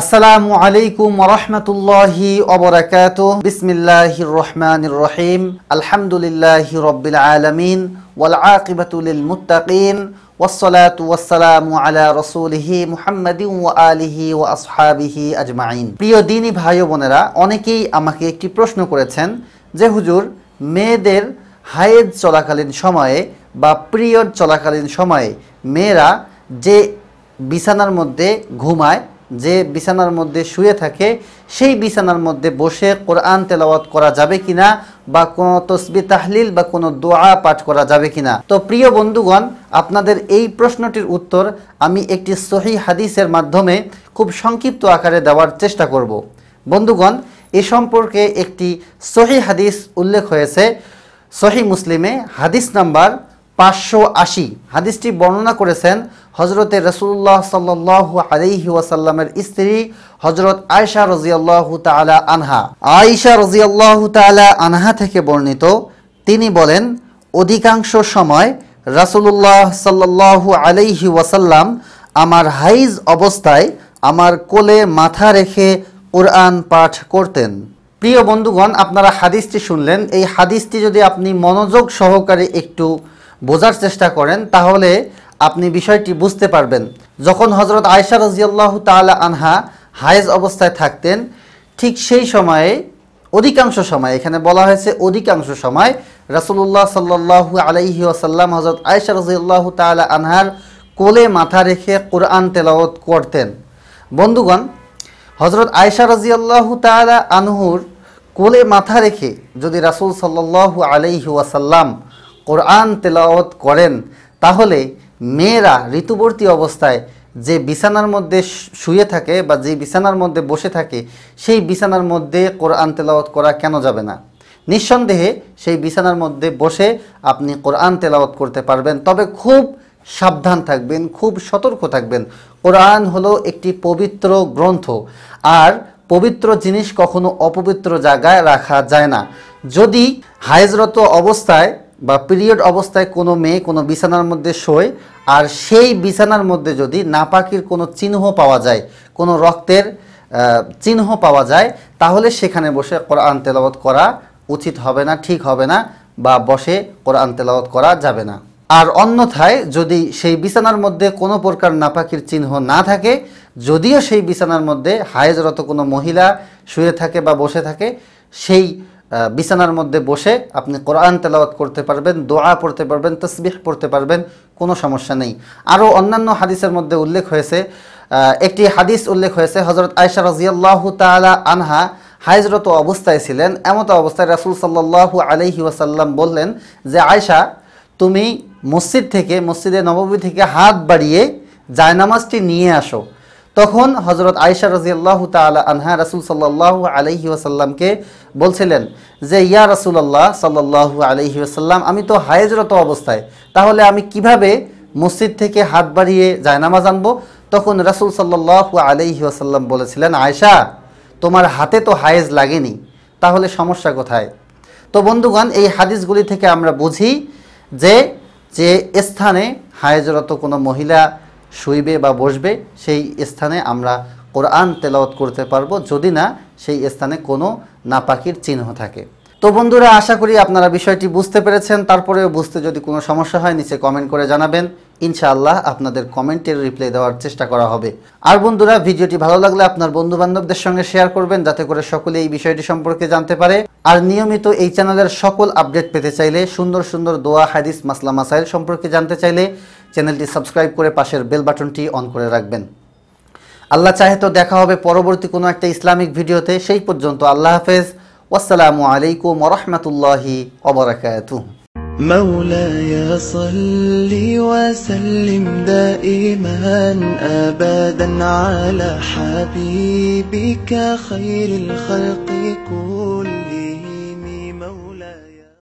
আসসালামু আলাইকুম রহমতুল্লাহি অবরাকাত বিসমিল্লাহির রহমান রহিম আলহামদুলিল্লাহি রব্বিল আলামিন ওয়াল আকিবাতুল মুত্তাকিন والصلاة والسلام على رسوله محمد وآله وأصحابه أجمعين প্রিয় ديني ভাই বোনেরা অনেকেই আমাকে একটি প্রশ্ন করেছেন যে হুজুর মেয়েদের হায়েদ চলাকালীন সময়ে বা পিরিয়ড চলাকালীন সময়ে মেয়েরা যে বিছানার মধ্যে ঘুমায় যে বিছানার মধ্যে শুয়ে থাকে সেই বিছানার মধ্যে বসে কোরআন তেলাওয়াত করা যাবে কিনা বা কোনো তসবি তাহলিল বা কোনো দোয়া পাঠ করা যাবে কিনা তো প্রিয় বন্ধুগণ আপনাদের এই প্রশ্নটির উত্তর আমি একটি সহি হাদিসের মাধ্যমে খুব সংক্ষিপ্ত আকারে দেওয়ার চেষ্টা করব বন্ধুগণ এ সম্পর্কে একটি সহি হাদিস উল্লেখ হয়েছে সহি মুসলিমে হাদিস নাম্বার পাঁচশো আশি হাদিসটি বর্ণনা করেছেন হজরতে রসুল্লাহ সাল্লু আলাইহি ওয়াসাল্লামের স্ত্রী হজরত আয়সা রজিয়াল্লাহু তালা আনহা আয়সা রজিয়াল্লাহু তালা আনহা থেকে বর্ণিত তিনি বলেন অধিকাংশ সময় রাসুলুল্লাহ সাল্লু আলহি ওয়াসাল্লাম আমার হাইজ অবস্থায় আমার কোলে মাথা রেখে কোরআন পাঠ করতেন প্রিয় বন্ধুগণ আপনারা হাদিসটি শুনলেন এই হাদিসটি যদি আপনি মনোযোগ সহকারে একটু বোঝার চেষ্টা করেন তাহলে আপনি বিষয়টি বুঝতে পারবেন যখন হজরত আয়সা রাজিয়াল্লাহ তালা আনহা হায়েজ অবস্থায় থাকতেন ঠিক সেই সময়ে অধিকাংশ সময় এখানে বলা হয়েছে অধিকাংশ সময় রাসুল্লাহ সাল্লাহু আলাইহি আসাল্লাম হজরত আয়সা রাজিয়াল্লাহ তালা আনহার কোলে মাথা রেখে কোরআন তেলাওত করতেন বন্ধুগণ হজরত আয়সা রাজিয়াল্লাহ তালা আনহুর কোলে মাথা রেখে যদি রাসুল সাল্লাহু আলাইহি ওয়াসাল্লাম কোরআন তেলাওয়াত করেন তাহলে মেয়েরা ঋতুবর্তী অবস্থায় যে বিছানার মধ্যে শুয়ে থাকে বা যে বিছানার মধ্যে বসে থাকে সেই বিছানার মধ্যে কোরআন তেলাওয়াত করা কেন যাবে না নিঃসন্দেহে সেই বিছানার মধ্যে বসে আপনি কোরআন তেলাওয়াত করতে পারবেন তবে খুব সাবধান থাকবেন খুব সতর্ক থাকবেন কোরআন হলো একটি পবিত্র গ্রন্থ আর পবিত্র জিনিস কখনো অপবিত্র জায়গায় রাখা যায় না যদি হায়জরত অবস্থায় বা পিরিয়ড অবস্থায় কোনো মেয়ে কোনো বিছানার মধ্যে শোয় আর সেই বিছানার মধ্যে যদি নাপাকির কোনো চিহ্ন পাওয়া যায় কোনো রক্তের চিহ্ন পাওয়া যায় তাহলে সেখানে বসে কোরআন তেলাওয়াত করা উচিত হবে না ঠিক হবে না বা বসে কোরআন তেলাওয়াত করা যাবে না আর অন্যথায় যদি সেই বিছানার মধ্যে কোনো প্রকার নাপাকির চিহ্ন না থাকে যদিও সেই বিছানার মধ্যে হায়েজরত কোনো মহিলা শুয়ে থাকে বা বসে থাকে সেই বিছানার মধ্যে বসে আপনি কোরআন তেলাওয়াত করতে পারবেন দোয়া পড়তে পারবেন তসবিহ পড়তে পারবেন কোনো সমস্যা নেই আরও অন্যান্য হাদিসের মধ্যে উল্লেখ হয়েছে একটি হাদিস উল্লেখ হয়েছে হজরত আয়সা রাজিয়াল্লাহ তালা আনহা হাইজরত অবস্থায় ছিলেন এমত অবস্থায় রাসুল সাল্লাহ আলহি ওয়াসাল্লাম বললেন যে আয়সা তুমি মসজিদ থেকে মসজিদে নবমী থেকে হাত বাড়িয়ে জায়নামাজটি নিয়ে আসো তখন হজরত আয়সা রাজিয়াল্লাহ তালা আনহা রাসুল সাল্লাহ আলহি ওসাল্লামকে বলছিলেন যে ইয়া রাসুলাল্লাহ সাল্লাহ আলহি ওয়াসাল্লাম আমি তো হায়েজরত অবস্থায় তাহলে আমি কিভাবে মসজিদ থেকে হাত বাড়িয়ে জায়নামাজ আনবো তখন রাসুল সাল্লাহ আলহি ওসাল্লাম বলেছিলেন আয়সা তোমার হাতে তো হায়েজ লাগেনি তাহলে সমস্যা কোথায় তো বন্ধুগণ এই হাদিসগুলি থেকে আমরা বুঝি যে যে স্থানে হায়েজরত কোনো মহিলা শুইবে বা বসবে সেই স্থানে আমরা কোরআন তেলাওয়াত করতে পারবো যদি না সেই স্থানে কোনো নাপাকির চিহ্ন থাকে তো বন্ধুরা আশা করি আপনারা বিষয়টি বুঝতে পেরেছেন তারপরেও বুঝতে যদি কোনো সমস্যা হয় নিচে কমেন্ট করে জানাবেন ইনশাআল্লাহ আপনাদের কমেন্টের রিপ্লাই দেওয়ার চেষ্টা করা হবে আর বন্ধুরা ভিডিওটি ভালো লাগলে আপনার বন্ধু বান্ধবদের সঙ্গে শেয়ার করবেন যাতে করে সকলে এই বিষয়টি সম্পর্কে জানতে পারে আর নিয়মিত এই চ্যানেলের সকল আপডেট পেতে চাইলে সুন্দর সুন্দর দোয়া হাদিস মাসলা মাসাইল সম্পর্কে জানতে চাইলে চ্যানেলটি সাবস্ক্রাইব করে পাশের বেল বাটনটি অন করে রাখবেন আল্লাহ চাহে তো দেখা হবে পরবর্তী কোনো একটা ইসলামিক ভিডিওতে সেই পর্যন্ত আল্লাহ হাফেজ ওয়াসালামু আলাইকুম রহমতুল্লাহি অবরাকাতু مولاي صل وسلم دائما ابدا على حبيبك خير الخلق كلهم